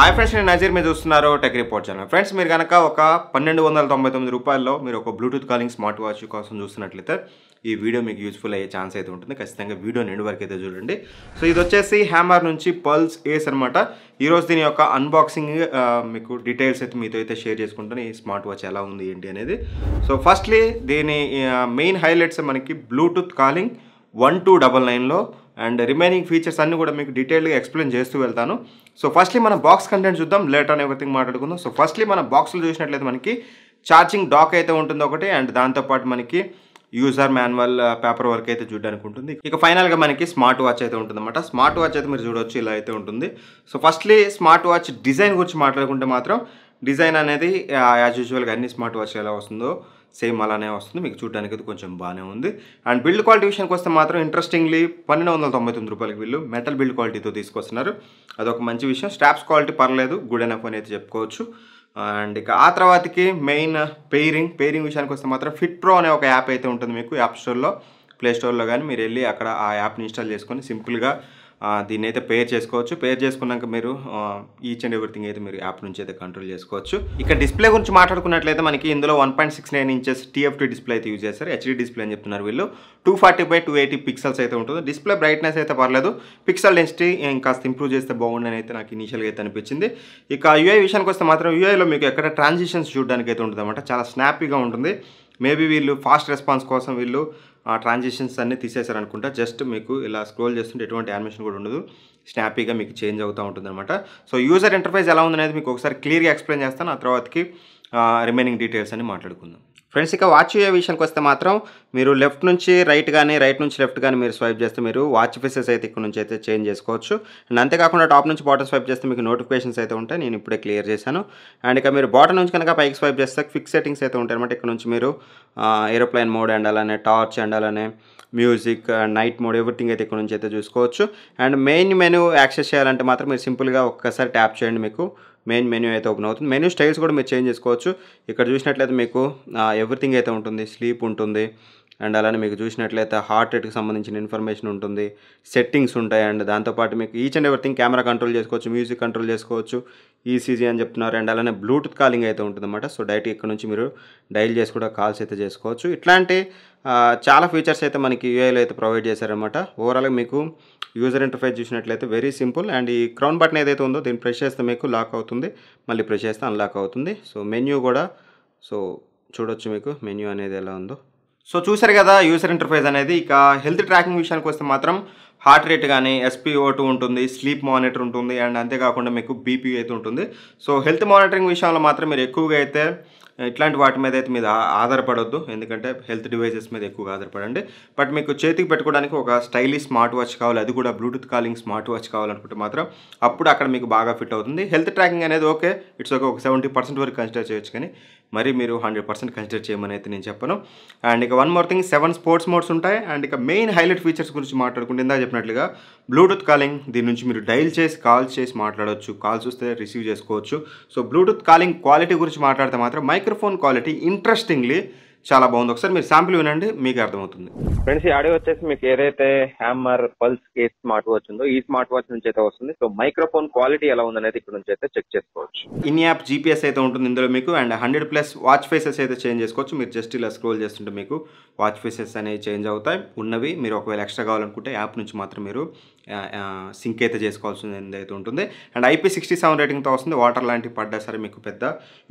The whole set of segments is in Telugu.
హాయ్ ఫ్రెండ్స్ నేను నజీర్ మీద చూస్తున్నారు టెక్ రిపోర్ట్ ఛానల్ ఫ్రెండ్స్ మీరు కనుక ఒక పన్నెండు వందల తొంభై తొమ్మిది రూపాయల్లో మీరు ఒక బ్లూటూత్ కాలింగ్ స్మార్ట్ వాచ్ కోసం చూస్తున్నట్లయితే ఈ వీడియో మీకు యూస్ఫుల్ అయ్యే ఛాన్స్ అయితే ఉంటుంది ఖచ్చితంగా వీడియో నిండు వరకు అయితే చూడండి సో ఇది వచ్చేసి హ్యామర్ నుంచి పల్స్ ఏస్ అనమాట ఈరోజు దీని యొక్క అన్బాక్సింగ్ మీకు డీటెయిల్స్ అయితే మీతో అయితే షేర్ చేసుకుంటాను ఈ స్మార్ట్ వాచ్ ఎలా ఉంది ఏంటి అనేది సో ఫస్ట్లీ దీని మెయిన్ హైలైట్స్ మనకి bluetooth calling one two double నైన్లో అండ్ రిమైనింగ్ ఫీచర్స్ అన్నీ కూడా మీకు డీటెయిల్గా ఎక్స్ప్లెయిన్ చేస్తూ వెళ్తాను సో ఫస్ట్లీ మనం బాక్స్ కంటెంట్ చూద్దాం లేట్ అని ఎవరిథింగ్ మాట్లాడుకుందాం సో ఫస్ట్లీ మన బాక్స్లో చూసినట్లయితే మనకి ఛార్జింగ్ డాక్ అయితే ఉంటుంది ఒకటి అండ్ దాంతోపాటు మనకి యూజర్ మాన్యువల్ పేపర్ వర్క్ అయితే చూడడానికి ఉంటుంది ఇక ఫైనల్గా మనకి స్మార్ట్ వాచ్ అయితే ఉంటుందన్నమాట స్మార్ట్ వాచ్ అయితే మీరు చూడవచ్చు ఇలా అయితే ఉంటుంది so firstly smart watch design గురించి మాట్లాడుకుంటే మాత్రం డిజైన్ అనేది యాజ్ యూజువల్గా అన్ని స్మార్ట్ వాచ్ ఎలా వస్తుందో సేమ్ అలానే వస్తుంది మీకు చూడడానికి అయితే కొంచెం బాగానే ఉంది అండ్ బిల్డ్ క్వాలిటీ విషయానికి వస్తే మాత్రం ఇంట్రెస్టింగ్లీ పన్నెండు వందల తొంభై తొమ్మిది రూపాయలకి వీళ్ళు మెటల్ బిల్డ్ క్వాలిటీతో తీసుకొస్తున్నారు అదొక మంచి విషయం స్ట్రాప్స్ క్వాలిటీ పర్లేదు గుడ్ ఎనఫ్ అని అయితే చెప్పుకోవచ్చు అండ్ ఇక ఆ తర్వాతకి మెయిన్ పెయిరింగ్ పెయిరింగ్ విషయానికి వస్తే మాత్రం ఫిట్ ప్రో అనే ఒక యాప్ అయితే ఉంటుంది మీకు యాప్ స్టోర్లో ప్లే స్టోర్లో కానీ మీరు వెళ్ళి అక్కడ ఆ యాప్ని ఇన్స్టాల్ చేసుకొని సింపుల్గా దీన్ని అయితే పేర్ చేసుకోవచ్చు పేర్ చేసుకున్నాక మీరు ఈచ్ అండ్ ఎవ్రీథింగ్ అయితే మీరు యాప్ నుంచి అయితే కంట్రోల్ చేసుకోవచ్చు ఇక డిస్ప్లే గురించి మాట్లాడుకున్నట్లయితే మనకి ఇందులో one point six nine inches TFT display అయితే యూజ్ చేస్తారు హెచ్డీ డిస్ప్లే అని చెప్తున్నారు వీళ్ళు two forty by two eighty pixels అయితే ఉంటుంది డిస్ప్లే బ్రైట్నెస్ అయితే పర్లేదు పిక్సెల్ డెన్సిటీ కాస్త ఇంప్రూవ్ చేస్తే బాగుండని అయితే నాకు ఇనీషియల్గా అయితే అనిపించింది ఇక యూఐ విషయానికి వస్తే మాత్రం యూఐలో మీకు ఎక్కడ ట్రాన్సిషన్స్ చూడడానికి అయితే ఉంటుంది చాలా స్నాపీగా ఉంటుంది మేబీ వీళ్ళు ఫాస్ట్ రెస్పాన్స్ కోసం వీళ్ళు ఆ ట్రాన్సిషన్స్ అన్నీ తీసేశారనుకుంటా జస్ట్ మీకు ఇలా స్క్రోల్ చేస్తుంటే ఎటువంటి యానిమేషన్ కూడా ఉండదు స్నాపీగా మీకు చేంజ్ అవుతూ ఉంటుందన్నమాట సో యూజర్ ఎంటర్ప్రైజ్ ఎలా ఉందనేది మీకు ఒకసారి క్లియర్గా ఎక్స్ప్లెయిన్ చేస్తాను ఆ తర్వాతకి రిమైనింగ్ డీటెయిల్స్ అని మాట్లాడుకుందాం ఫ్రెండ్స్ ఇక వాచ్ యూఏ విషయానికి వస్తే మాత్రం మీరు లెఫ్ట్ నుంచి రైట్ కానీ రైట్ నుంచి లెఫ్ట్ కానీ మీరు స్వైప్ చేస్తే మీరు వాచ్ ఫేసెస్ అయితే ఇక్కడ నుంచి అయితే చేంజ్ చేసుకోవచ్చు అండ్ అంతేకాకుండా టాప్ నుంచి బాటం స్వైప్ చేస్తే మీకు నోటిఫికేషన్స్ అయితే ఉంటాయి నేను ఇప్పుడే క్లియర్ చేశాను అండ్ ఇక మీరు బాటం నుంచి కనుక పైకి స్వైప్ చేస్తే ఫిక్స్ సెట్టింగ్స్ అయితే ఉంటాయి అనమాట ఇక్కడ నుంచి మీరు ఏరోప్లైన్ మోడ్ అండాలనే టార్చ్ అండాలనే music and night mode everything అయితే ఇక్కడ నుంచి అయితే చూసుకోవచ్చు అండ్ మెయిన్ మెనూ యాక్సెస్ చేయాలంటే మాత్రం మీరు సింపుల్గా ఒక్కసారి ట్యాప్ చేయండి మీకు మెయిన్ మెన్యూ అయితే ఓపెన్ అవుతుంది మెన్యూ స్టైల్స్ కూడా మీరు చేంజ్ చేసుకోవచ్చు ఇక్కడ చూసినట్లయితే మీకు ఎవ్రీథింగ్ అయితే ఉంటుంది స్లీప్ ఉంటుంది అండ్ అలానే మీకు చూసినట్లయితే హార్ట్ రేట్కి సంబంధించిన ఇన్ఫర్మేషన్ ఉంటుంది సెట్టింగ్స్ ఉంటాయి అండ్ దాంతోపాటు మీకు each and everything camera control చేసుకోవచ్చు మ్యూజిక్ కంట్రోల్ చేసుకోవచ్చు ఈసీజీ అని చెప్తున్నారు అండ్ అలానే బ్లూటూత్ కాలింగ్ అయితే ఉంటుందన్నమాట సో డైరెక్ట్ ఇక్కడ నుంచి మీరు డైల్ చేసి కూడా కాల్స్ అయితే చేసుకోవచ్చు ఇట్లాంటి చాలా ఫీచర్స్ అయితే మనకి యూఐలో అయితే ప్రొవైడ్ చేశారనమాట ఓవరాల్గా మీకు యూజర్ ఇంటర్ఫేస్ చూసినట్లయితే వెరీ సింపుల్ అండ్ ఈ క్రౌన్ బటన్ ఏదైతే ఉందో దీన్ని ప్రెస్ చేస్తే మీకు లాక్ అవుతుంది మళ్ళీ ప్రెస్ చేస్తే అన్లాక్ అవుతుంది సో మెన్యూ కూడా సో చూడొచ్చు మీకు మెన్యూ అనేది ఎలా ఉందో సో చూసారు కదా యూజర్ ఇంటర్ఫేస్ అనేది ఇక హెల్త్ ట్రాకింగ్ విషయానికి వస్తే మాత్రం హార్ట్ రేట్ కానీ ఎస్పీ ఓటు ఉంటుంది స్లీప్ మానిటర్ ఉంటుంది అండ్ అంతేకాకుండా మీకు బీపీ అయితే ఉంటుంది సో హెల్త్ మానిటరింగ్ విషయంలో మాత్రం మీరు ఎక్కువగా అయితే ఇట్లాంటి వాటి మీద అయితే మీద ఆధారపడొద్దు ఎందుకంటే హెల్త్ డివైసెస్ మీద ఎక్కువగా ఆధారపడండి బట్ మీకు చేతికి పెట్టుకోవడానికి ఒక స్టైలిష్ స్మార్ట్ వాచ్ కావాలి అది కూడా బ్లూటూత్ కాలింగ్ స్మార్ట్ వాచ్ కావాలనుకుంటే మాత్రం అప్పుడు అక్కడ మీకు బాగా ఫిట్ అవుతుంది హెల్త్ ట్రాకింగ్ అనేది ఓకే ఇట్స్ ఒక సెవెంటీ పర్సెంట్ వరకు కన్సిడర్ చేయొచ్చు కానీ మరి మీరు హండ్రెడ్ పర్సెంట్ కన్సిడర్ చేయమని అయితే నేను చెప్పను అండ్ ఇక one more thing seven sports modes ఉంటాయి అండ్ ఇక మెయిన్ హైలైట్ ఫీచర్స్ గురించి మాట్లాడుకుంటే ఇందాక చెప్పినట్లుగా బ్లూటూత్ కాలింగ్ దీని నుంచి మీరు డైల్ చేసి కాల్ చేసి మాట్లాడవచ్చు కాల్స్ వస్తే రిసీవ్ చేసుకోవచ్చు సో బ్లూటూత్ కాలింగ్ క్వాలిటీ గురించి మాట్లాడితే మాత్రం మైక్రోఫోన్ క్వాలిటీ ఇంట్రెస్టింగ్లీ చాలా బాగుంది ఒకసారి మీరు శాంపుల్ వినండి మీకు అర్థమవుతుంది ఫ్రెండ్స్ ఈ ఆడియో వచ్చేసి మీకు ఏదైతే హ్యామర్ పల్స్ కే స్మార్ట్ వాచ్ ఉందో ఈ స్మార్ట్ వాచ్ నుంచి అయితే వస్తుంది సో మైక్రోఫోన్ క్వాలిటీ ఎలా ఉందనేది ఇక్కడ నుంచి అయితే చెక్ చేసుకోవచ్చు ఇన్ యాప్ జీపీఎస్ అయితే ఉంటుంది ఇందులో మీకు and hundred plus watch faces అయితే చేంజ్ చేసుకోవచ్చు మీరు జస్ట్ ఇలా స్క్రోల్ చేస్తుంటే మీకు వాచ్ ఫేసెస్ అనేవి చేంజ్ అవుతాయి ఉన్నవి మీరు ఒకవేళ ఎక్స్ట్రా కావాలనుకుంటే యాప్ నుంచి మాత్రం మీరు సింక్ అయితే చేసుకోవాల్సింది అయితే ఉంటుంది అండ్ ఐపీ సిక్స్టీ సెవెన్ రేటింగ్తో వస్తుంది వాటర్ లాంటివి పడ్డా సరే మీకు పెద్ద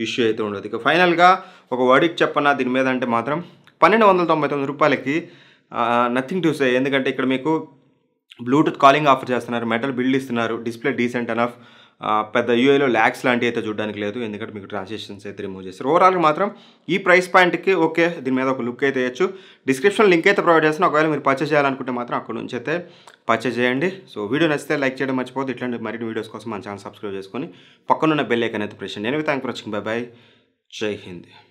ఇష్యూ అయితే ఉండదు ఇక ఫైనల్గా ఒక వర్డికి చెప్పన్నా దీని మీద అంటే మాత్రం పన్నెండు వందల తొంభై తొమ్మిది రూపాయలకి నథింగ్ టు సే ఎందుకంటే ఇక్కడ మీకు బ్లూటూత్ కాలింగ్ ఆఫర్ చేస్తున్నారు మెటల్ బిల్డ్ ఇస్తున్నారు డిస్ప్లే డీసెంట్ అనఫ్ పెద్ద యూఏలో ల్యాక్స్ లాంటివి అయితే చూడడానికి లేదు ఎందుకంటే మీకు ట్రాన్సాక్షన్స్ అయితే రిమూవ్ చేస్తారు ఓవరాల్గా మాత్రం ఈ ప్రైస్ పాయింట్కి ఓకే దీని మీద ఒక లుక్ అయితే వేయచ్చు డిస్క్రిప్షన్ లింక్ అయితే ప్రొవైడ్ చేస్తాను ఒకవేళ మీరు పర్చేస్ చేయాలనుకుంటే మాత్రం అక్కడ నుంచి అయితే పర్చేస్ చేయండి సో వీడియో నచ్చితే లైక్ చేయడం మర్చిపోతే ఇట్లాంటి మరిన్ని వీడియోస్ కోసం మన ఛానల్ సబ్స్క్రైబ్ చేసుకొని పక్కనున్న బెల్ ఐకన్ అయితే ప్రెషన్ చేయండి నేను thank for watching bye bye జై హింద్